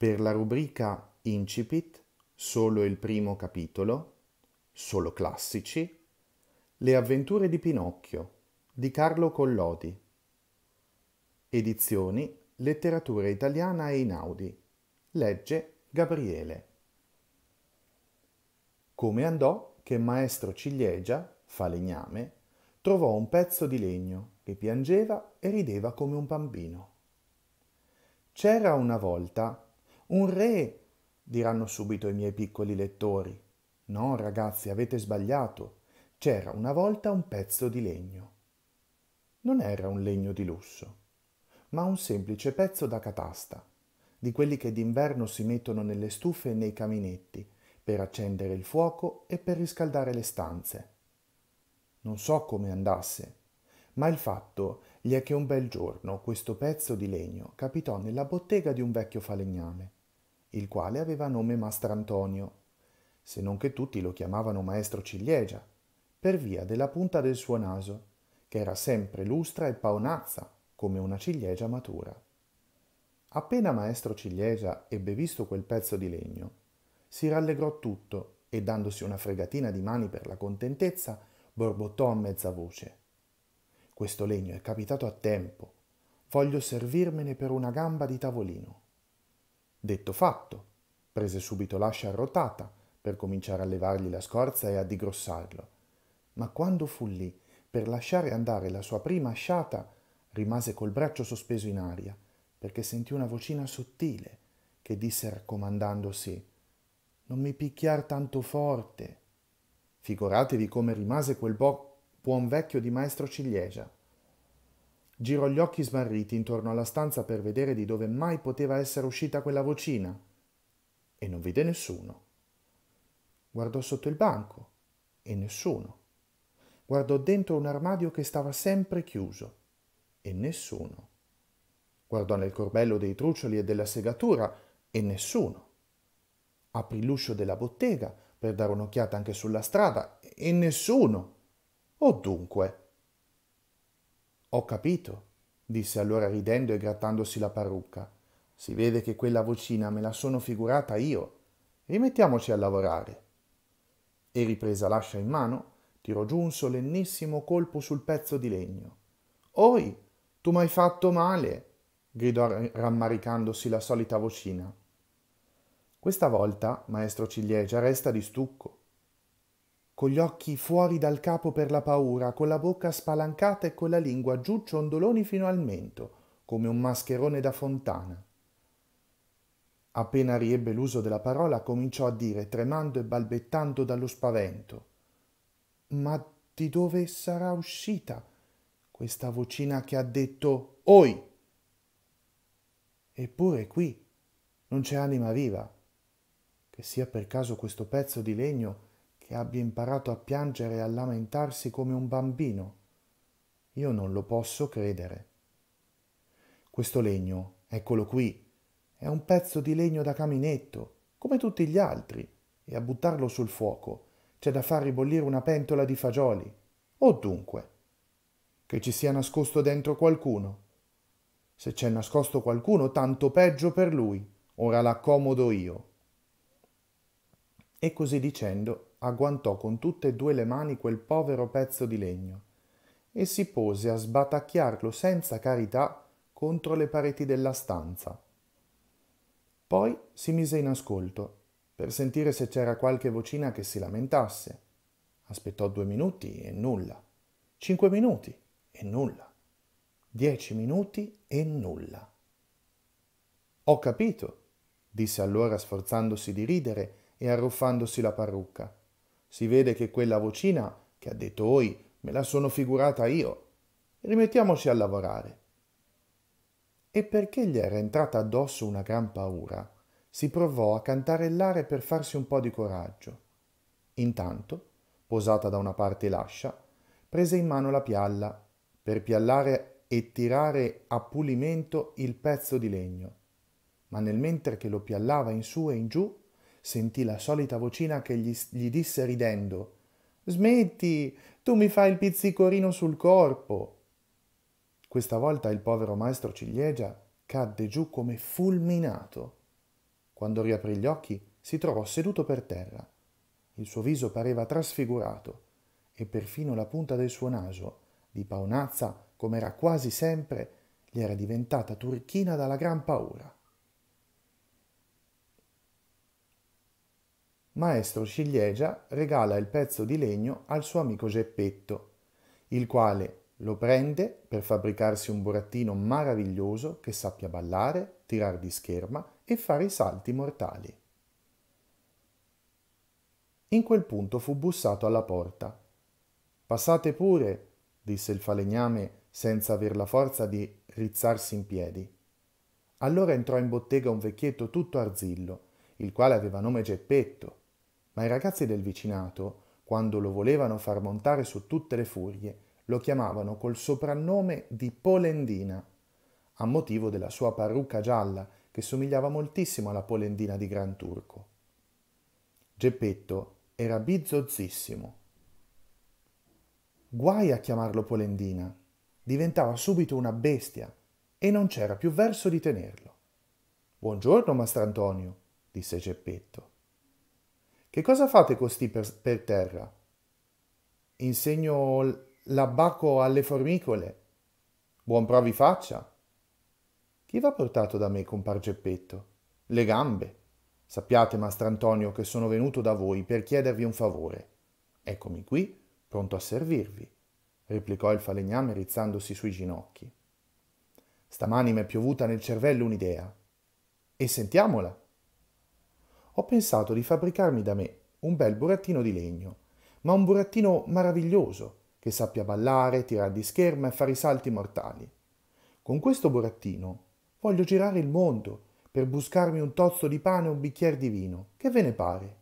Per la rubrica Incipit, solo il primo capitolo, solo classici, Le avventure di Pinocchio di Carlo Collodi. Edizioni Letteratura italiana e Inaudi. Legge Gabriele. Come andò che maestro Ciliegia, falegname, trovò un pezzo di legno che piangeva e rideva come un bambino. C'era una volta un re, diranno subito i miei piccoli lettori. No, ragazzi, avete sbagliato. C'era una volta un pezzo di legno. Non era un legno di lusso, ma un semplice pezzo da catasta, di quelli che d'inverno si mettono nelle stufe e nei caminetti, per accendere il fuoco e per riscaldare le stanze. Non so come andasse, ma il fatto gli è che un bel giorno questo pezzo di legno capitò nella bottega di un vecchio falegname, il quale aveva nome Mastrantonio, se non che tutti lo chiamavano maestro ciliegia, per via della punta del suo naso, che era sempre lustra e paonazza come una ciliegia matura. Appena maestro ciliegia ebbe visto quel pezzo di legno, si rallegrò tutto e dandosi una fregatina di mani per la contentezza, borbottò a mezza voce. Questo legno è capitato a tempo. Voglio servirmene per una gamba di tavolino. Detto fatto, prese subito l'ascia arrotata per cominciare a levargli la scorza e a digrossarlo. Ma quando fu lì per lasciare andare la sua prima asciata, rimase col braccio sospeso in aria, perché sentì una vocina sottile che disse raccomandandosi Non mi picchiar tanto forte. Figuratevi come rimase quel bo- buon vecchio di maestro ciliegia. Girò gli occhi smarriti intorno alla stanza per vedere di dove mai poteva essere uscita quella vocina. E non vide nessuno. Guardò sotto il banco e nessuno. Guardò dentro un armadio che stava sempre chiuso e nessuno. Guardò nel corbello dei trucioli e della segatura e nessuno. Aprì l'uscio della bottega per dare un'occhiata anche sulla strada e nessuno. O dunque, ho capito, disse allora ridendo e grattandosi la parrucca. Si vede che quella vocina me la sono figurata io. Rimettiamoci a lavorare. E ripresa l'ascia in mano, tirò giù un solennissimo colpo sul pezzo di legno. Oi, tu m'hai fatto male! gridò rammaricandosi la solita vocina. Questa volta maestro Ciliegia resta di stucco con gli occhi fuori dal capo per la paura, con la bocca spalancata e con la lingua giù ciondoloni fino al mento, come un mascherone da fontana. Appena riebbe l'uso della parola, cominciò a dire, tremando e balbettando dallo spavento. Ma di dove sarà uscita questa vocina che ha detto Oi! Eppure qui non c'è anima viva. Che sia per caso questo pezzo di legno che abbia imparato a piangere e a lamentarsi come un bambino. Io non lo posso credere. Questo legno, eccolo qui, è un pezzo di legno da caminetto, come tutti gli altri, e a buttarlo sul fuoco c'è da far ribollire una pentola di fagioli. O dunque, che ci sia nascosto dentro qualcuno. Se c'è nascosto qualcuno, tanto peggio per lui. Ora l'accomodo io. E così dicendo agguantò con tutte e due le mani quel povero pezzo di legno e si pose a sbatacchiarlo senza carità contro le pareti della stanza. Poi si mise in ascolto per sentire se c'era qualche vocina che si lamentasse. Aspettò due minuti e nulla, cinque minuti e nulla, dieci minuti e nulla. Ho capito, disse allora sforzandosi di ridere e arruffandosi la parrucca. Si vede che quella vocina che ha detto oi me la sono figurata io. Rimettiamoci a lavorare. E perché gli era entrata addosso una gran paura, si provò a cantarellare per farsi un po' di coraggio. Intanto, posata da una parte l'ascia, prese in mano la pialla per piallare e tirare a pulimento il pezzo di legno. Ma nel mentre che lo piallava in su e in giù, sentì la solita vocina che gli, gli disse ridendo Smetti, tu mi fai il pizzicorino sul corpo. Questa volta il povero maestro ciliegia cadde giù come fulminato. Quando riaprì gli occhi si trovò seduto per terra. Il suo viso pareva trasfigurato e perfino la punta del suo naso, di paonazza come era quasi sempre, gli era diventata turchina dalla gran paura. Maestro Ciliegia regala il pezzo di legno al suo amico Geppetto, il quale lo prende per fabbricarsi un burattino meraviglioso che sappia ballare, tirar di scherma e fare i salti mortali. In quel punto fu bussato alla porta. Passate pure, disse il falegname senza aver la forza di rizzarsi in piedi. Allora entrò in bottega un vecchietto tutto arzillo, il quale aveva nome Geppetto, ma i ragazzi del vicinato, quando lo volevano far montare su tutte le furie, lo chiamavano col soprannome di Polendina, a motivo della sua parrucca gialla che somigliava moltissimo alla Polendina di Gran Turco. Geppetto era bizzozzissimo. Guai a chiamarlo Polendina, diventava subito una bestia e non c'era più verso di tenerlo. Buongiorno, mastrantonio, disse Geppetto. Che cosa fate costì per, per terra? Insegno l'abbacco alle formicole. Buon provi faccia. Chi va portato da me, compar Geppetto? Le gambe. Sappiate, Mastrantonio, che sono venuto da voi per chiedervi un favore. Eccomi qui, pronto a servirvi, replicò il falegname rizzandosi sui ginocchi. Stamani m'è piovuta nel cervello un'idea. E sentiamola, ho pensato di fabbricarmi da me un bel burattino di legno, ma un burattino meraviglioso, che sappia ballare, tirar di scherma e fare i salti mortali. Con questo burattino voglio girare il mondo per buscarmi un tozzo di pane e un bicchier di vino. Che ve ne pare?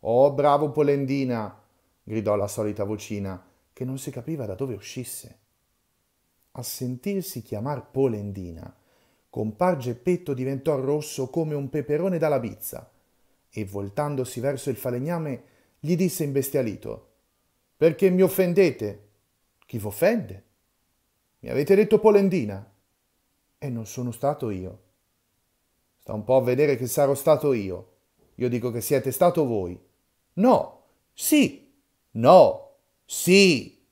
Oh, bravo Polendina! gridò la solita vocina, che non si capiva da dove uscisse. A sentirsi chiamar Polendina, compar Geppetto diventò rosso come un peperone dalla pizza e voltandosi verso il falegname gli disse imbestialito Perché mi offendete? Chi v'offende? Mi avete detto polendina. E non sono stato io. Sta un po' a vedere che sarò stato io. Io dico che siete stato voi. No, sì, no, sì.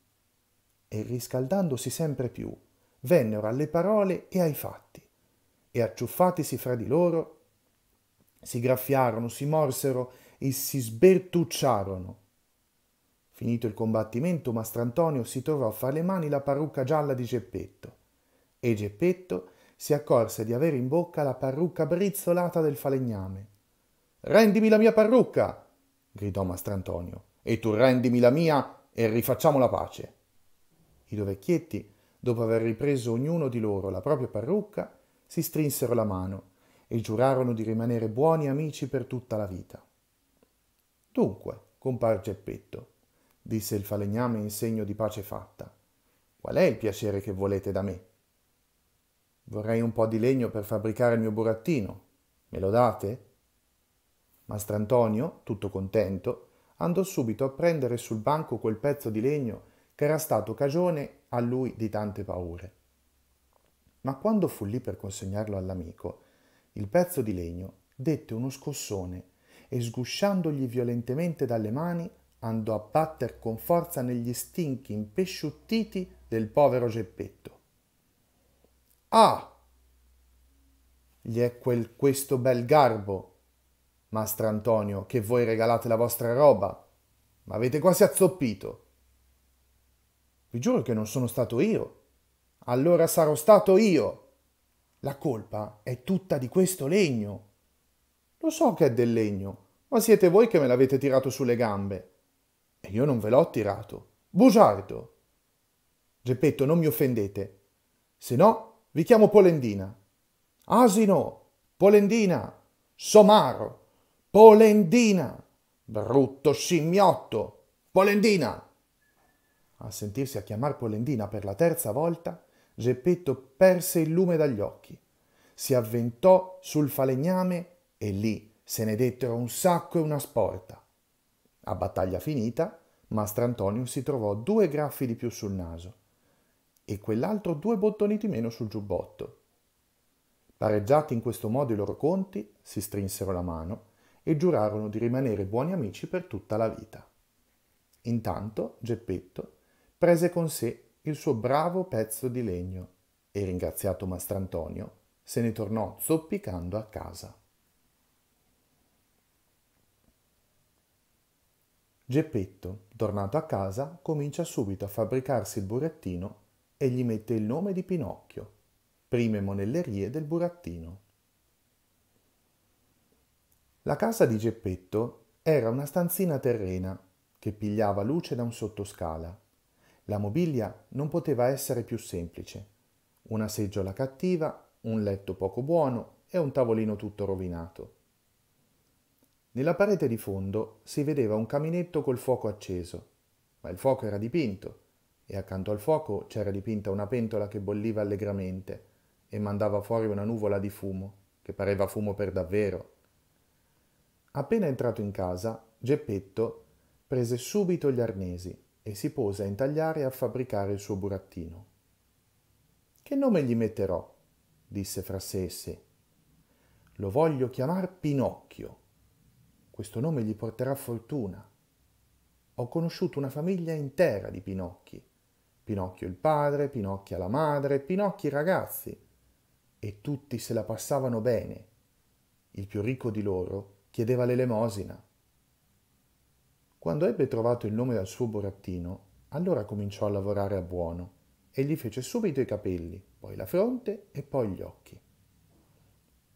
E riscaldandosi sempre più, vennero alle parole e ai fatti, e acciuffatisi fra di loro si graffiarono, si morsero e si sbertucciarono. Finito il combattimento, Mastrantonio si trovò fra le mani la parrucca gialla di Geppetto e Geppetto si accorse di avere in bocca la parrucca brizzolata del falegname. Rendimi la mia parrucca! gridò Mastrantonio. E tu rendimi la mia e rifacciamo la pace. I due vecchietti, dopo aver ripreso ognuno di loro la propria parrucca, si strinsero la mano e giurarono di rimanere buoni amici per tutta la vita. Dunque, compar Geppetto, disse il falegname in segno di pace fatta, qual è il piacere che volete da me? Vorrei un po' di legno per fabbricare il mio burattino. Me lo date? Mastrantonio, tutto contento, andò subito a prendere sul banco quel pezzo di legno che era stato cagione a lui di tante paure. Ma quando fu lì per consegnarlo all'amico, il pezzo di legno dette uno scossone e sgusciandogli violentemente dalle mani andò a batter con forza negli stinchi impesciuttiti del povero Geppetto. Ah! Gli è quel questo bel garbo, Mastro Antonio, che voi regalate la vostra roba. Ma avete quasi azzoppito. Vi giuro che non sono stato io. Allora sarò stato io. La colpa è tutta di questo legno. Lo so che è del legno, ma siete voi che me l'avete tirato sulle gambe. E io non ve l'ho tirato. Bugiardo! Geppetto, non mi offendete. Se no, vi chiamo Polendina. Asino! Polendina! Somaro! Polendina! Brutto scimmiotto! Polendina! A sentirsi a chiamar Polendina per la terza volta, Geppetto perse il lume dagli occhi, si avventò sul falegname e lì se ne dettero un sacco e una sporta. A battaglia finita, Mastrantonio si trovò due graffi di più sul naso e quell'altro due bottoni di meno sul giubbotto. Pareggiati in questo modo i loro conti, si strinsero la mano e giurarono di rimanere buoni amici per tutta la vita. Intanto Geppetto prese con sé il suo bravo pezzo di legno e ringraziato Mastrantonio se ne tornò zoppicando a casa. Geppetto, tornato a casa, comincia subito a fabbricarsi il burattino e gli mette il nome di Pinocchio, prime monellerie del burattino. La casa di Geppetto era una stanzina terrena che pigliava luce da un sottoscala la mobilia non poteva essere più semplice. Una seggiola cattiva, un letto poco buono e un tavolino tutto rovinato. Nella parete di fondo si vedeva un caminetto col fuoco acceso, ma il fuoco era dipinto e accanto al fuoco c'era dipinta una pentola che bolliva allegramente e mandava fuori una nuvola di fumo, che pareva fumo per davvero. Appena entrato in casa, Geppetto prese subito gli arnesi e si pose a intagliare e a fabbricare il suo burattino. Che nome gli metterò? disse fra sé e sé. Lo voglio chiamar Pinocchio. Questo nome gli porterà fortuna. Ho conosciuto una famiglia intera di Pinocchi. Pinocchio il padre, Pinocchia la madre, Pinocchi i ragazzi. E tutti se la passavano bene. Il più ricco di loro chiedeva l'elemosina quando ebbe trovato il nome dal suo burattino, allora cominciò a lavorare a buono e gli fece subito i capelli, poi la fronte e poi gli occhi.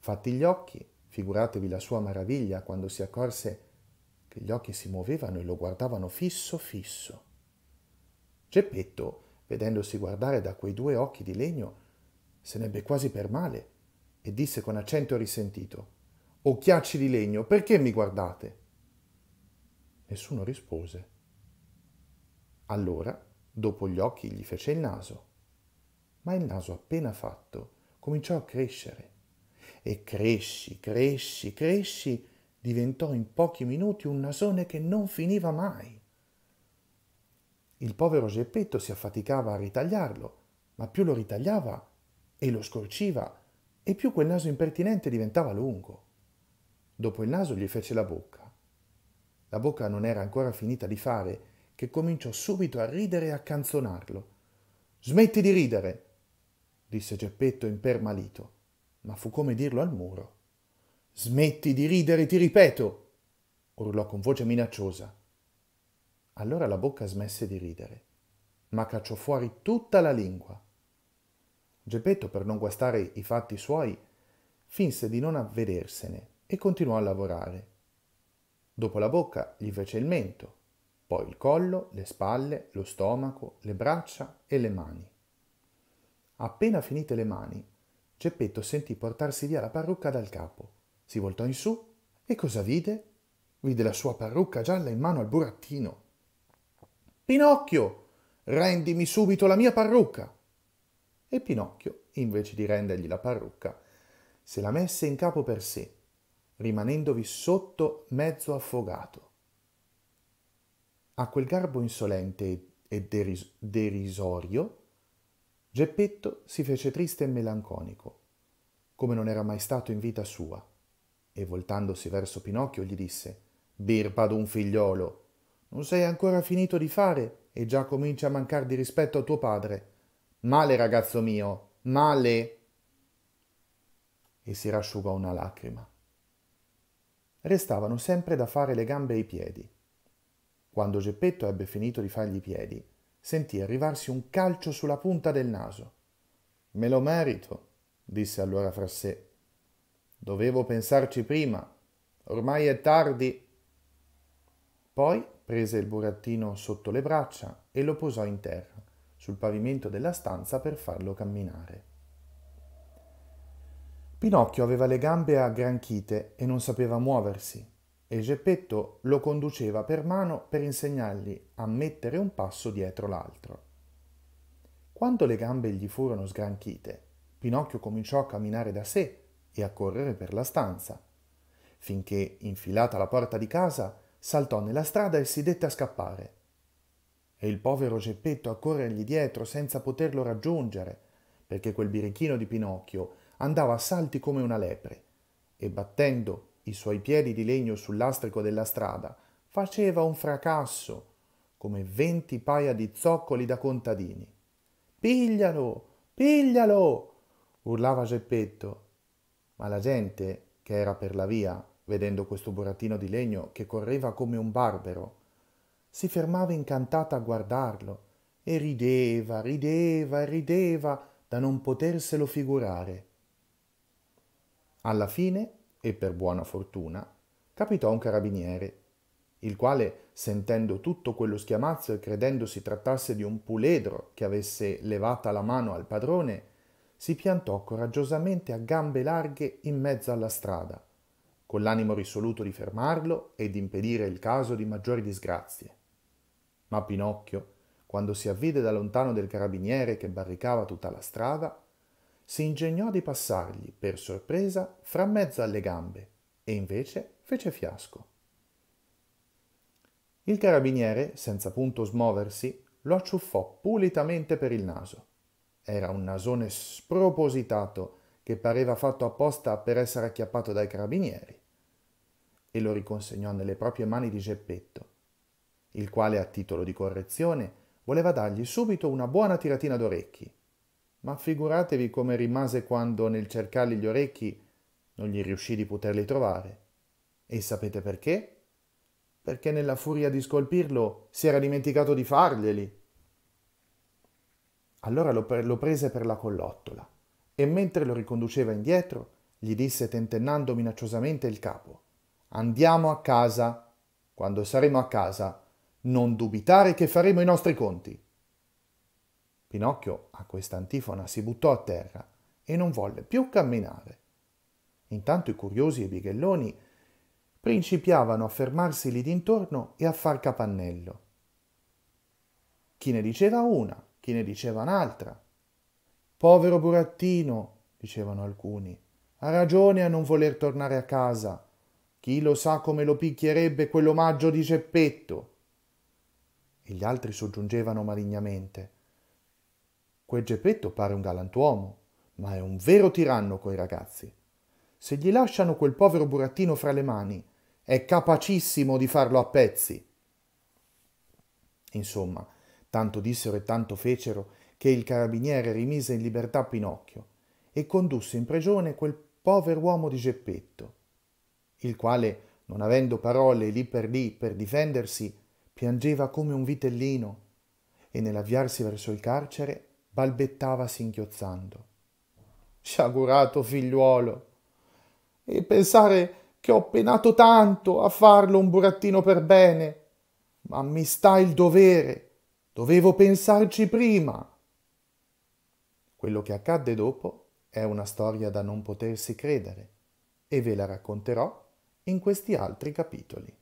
Fatti gli occhi, figuratevi la sua maraviglia quando si accorse che gli occhi si muovevano e lo guardavano fisso fisso. Geppetto, vedendosi guardare da quei due occhi di legno, se ne ebbe quasi per male e disse con accento risentito: Occhiacci oh, di legno, perché mi guardate? Nessuno rispose. Allora, dopo gli occhi, gli fece il naso. Ma il naso appena fatto cominciò a crescere. E cresci, cresci, cresci, diventò in pochi minuti un nasone che non finiva mai. Il povero Geppetto si affaticava a ritagliarlo, ma più lo ritagliava e lo scorciva, e più quel naso impertinente diventava lungo. Dopo il naso gli fece la bocca la bocca non era ancora finita di fare, che cominciò subito a ridere e a canzonarlo. Smetti di ridere, disse Geppetto impermalito, ma fu come dirlo al muro. Smetti di ridere, ti ripeto, urlò con voce minacciosa. Allora la bocca smesse di ridere, ma cacciò fuori tutta la lingua. Geppetto, per non guastare i fatti suoi, finse di non avvedersene e continuò a lavorare. Dopo la bocca gli fece il mento, poi il collo, le spalle, lo stomaco, le braccia e le mani. Appena finite le mani, Geppetto sentì portarsi via la parrucca dal capo. Si voltò in su e cosa vide? Vide la sua parrucca gialla in mano al burattino. Pinocchio! Rendimi subito la mia parrucca! E Pinocchio, invece di rendergli la parrucca, se la messe in capo per sé rimanendovi sotto mezzo affogato. A quel garbo insolente e deris derisorio, Geppetto si fece triste e melanconico, come non era mai stato in vita sua, e voltandosi verso Pinocchio gli disse «Birba d'un figliolo, non sei ancora finito di fare e già cominci a mancar di rispetto a tuo padre. Male, ragazzo mio, male!» E si rasciugò una lacrima restavano sempre da fare le gambe e i piedi. Quando Geppetto ebbe finito di fargli i piedi, sentì arrivarsi un calcio sulla punta del naso. Me lo merito, disse allora fra sé. Dovevo pensarci prima. Ormai è tardi. Poi prese il burattino sotto le braccia e lo posò in terra, sul pavimento della stanza per farlo camminare. Pinocchio aveva le gambe aggranchite e non sapeva muoversi, e Geppetto lo conduceva per mano per insegnargli a mettere un passo dietro l'altro. Quando le gambe gli furono sgranchite, Pinocchio cominciò a camminare da sé e a correre per la stanza, finché, infilata la porta di casa, saltò nella strada e si dette a scappare. E il povero Geppetto a corrergli dietro senza poterlo raggiungere, perché quel birichino di Pinocchio andava a salti come una lepre e battendo i suoi piedi di legno sul lastrico della strada faceva un fracasso come venti paia di zoccoli da contadini. Piglialo, piglialo! urlava Geppetto. Ma la gente, che era per la via, vedendo questo burattino di legno che correva come un barbero, si fermava incantata a guardarlo e rideva, rideva, rideva da non poterselo figurare. Alla fine, e per buona fortuna, capitò un carabiniere, il quale, sentendo tutto quello schiamazzo e credendo si trattasse di un puledro che avesse levata la mano al padrone, si piantò coraggiosamente a gambe larghe in mezzo alla strada, con l'animo risoluto di fermarlo e di impedire il caso di maggiori disgrazie. Ma Pinocchio, quando si avvide da lontano del carabiniere che barricava tutta la strada, si ingegnò di passargli, per sorpresa, fra mezzo alle gambe e invece fece fiasco. Il carabiniere, senza punto smuoversi, lo acciuffò pulitamente per il naso. Era un nasone spropositato che pareva fatto apposta per essere acchiappato dai carabinieri e lo riconsegnò nelle proprie mani di Geppetto, il quale a titolo di correzione voleva dargli subito una buona tiratina d'orecchi ma figuratevi come rimase quando nel cercargli gli orecchi non gli riuscì di poterli trovare. E sapete perché? Perché nella furia di scolpirlo si era dimenticato di farglieli. Allora lo, pre- lo prese per la collottola e mentre lo riconduceva indietro gli disse tentennando minacciosamente il capo Andiamo a casa. Quando saremo a casa, non dubitare che faremo i nostri conti. Pinocchio a questa antifona si buttò a terra e non volle più camminare. Intanto i curiosi e i bighelloni principiavano a fermarsi lì d'intorno e a far capannello. Chi ne diceva una, chi ne diceva un'altra. Povero burattino, dicevano alcuni, ha ragione a non voler tornare a casa. Chi lo sa come lo picchierebbe quell'omaggio di Geppetto? E gli altri soggiungevano malignamente. Quel Geppetto pare un galantuomo, ma è un vero tiranno coi ragazzi. Se gli lasciano quel povero burattino fra le mani, è capacissimo di farlo a pezzi. Insomma, tanto dissero e tanto fecero che il carabiniere rimise in libertà Pinocchio e condusse in prigione quel povero uomo di Geppetto, il quale, non avendo parole lì per lì per difendersi, piangeva come un vitellino e nell'avviarsi verso il carcere balbettava singhiozzando. Sciagurato figliuolo! E pensare che ho penato tanto a farlo un burattino per bene, ma mi sta il dovere, dovevo pensarci prima. Quello che accadde dopo è una storia da non potersi credere e ve la racconterò in questi altri capitoli.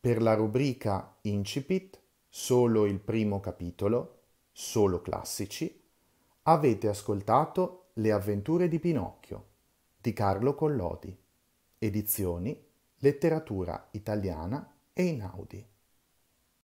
Per la rubrica Incipit solo il primo capitolo, solo classici, avete ascoltato Le avventure di Pinocchio di Carlo Collodi, edizioni Letteratura Italiana e Inaudi.